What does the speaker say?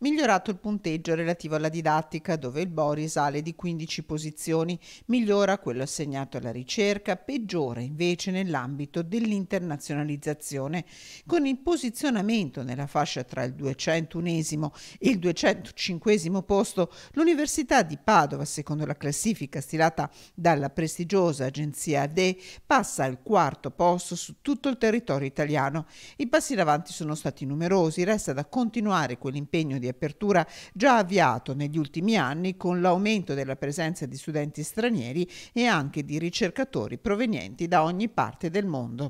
Migliorato il punteggio relativo alla didattica, dove il Bori risale di 15 posizioni, migliora quello assegnato alla ricerca, peggiora invece nell'ambito dell'internazionalizzazione, con il posizionamento nella fascia tra il 201 e il 205 posto, l'Università di Padova, secondo la classifica stilata dalla prestigiosa agenzia ADE, passa al quarto posto su tutto il territorio italiano. I passi in avanti sono stati numerosi, resta da continuare quell'impegno di di apertura già avviato negli ultimi anni con l'aumento della presenza di studenti stranieri e anche di ricercatori provenienti da ogni parte del mondo.